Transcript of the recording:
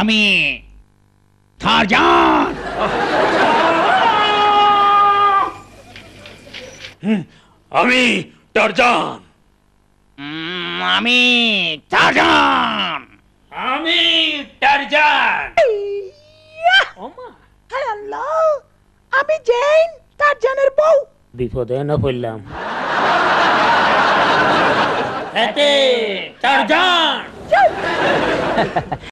আমি সার্জন আমি টারজান আমি টারজান আমি টারজান আমি জেন টারজানের বউ বিপদে না পড়লাম এতে টারজান